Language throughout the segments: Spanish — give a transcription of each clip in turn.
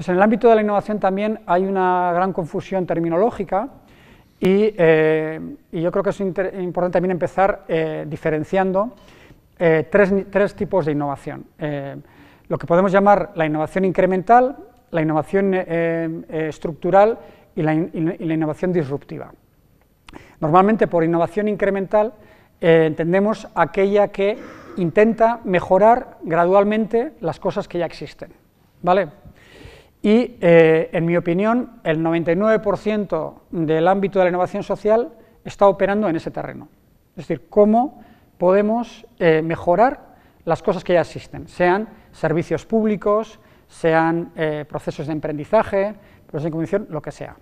Entonces, pues en el ámbito de la innovación también hay una gran confusión terminológica y, eh, yo creo que es importante también empezar eh, diferenciando eh, tres, tipos de innovación. lo que podemos llamar la innovación incremental, la innovación estructural y la, innovación disruptiva. Normalmente por innovación incremental entendemos aquella que intenta mejorar gradualmente las cosas que ya existen. ¿vale? Y, eh, en mi opinión, el 99% del ámbito de la innovación social está operando en ese terreno. Es decir, cómo podemos eh, mejorar las cosas que ya existen, sean servicios públicos, sean eh, procesos de aprendizaje procesos de convicción, lo que sea.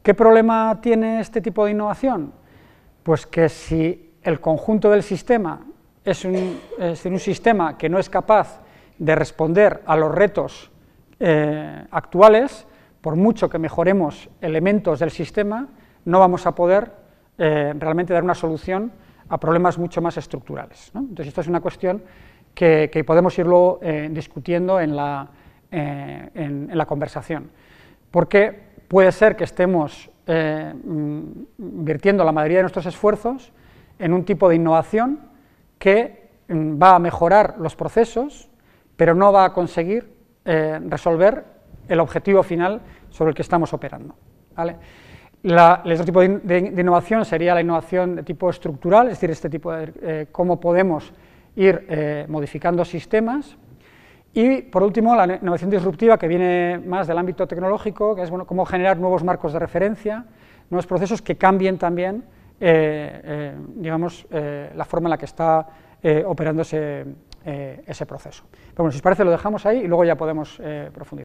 ¿Qué problema tiene este tipo de innovación? Pues que si el conjunto del sistema es es un sistema que no es capaz de responder a los retos eh, actuales, por mucho que mejoremos elementos del sistema, no vamos a poder eh, realmente dar una solución a problemas mucho más estructurales. Entonces, esta es una cuestión que, podemos irlo eh, discutiendo en la, en la, conversación, porque puede ser que estemos invirtiendo mm, la mayoría de nuestros esfuerzos en un tipo de innovación que mm, va a mejorar los procesos, pero no va a conseguir eh, resolver el objetivo final sobre el que estamos operando. el otro tipo de, innovación sería la innovación de tipo estructural, es decir, este tipo de eh, cómo podemos ir eh, modificando sistemas. Y por último, la innovación disruptiva que viene más del ámbito tecnológico, que es bueno, cómo generar nuevos marcos de referencia, nuevos procesos que cambien también, digamos, la forma en la que está operándose eh, ese proceso. Pero bueno, si os parece lo dejamos ahí y luego ya podemos eh, profundizar.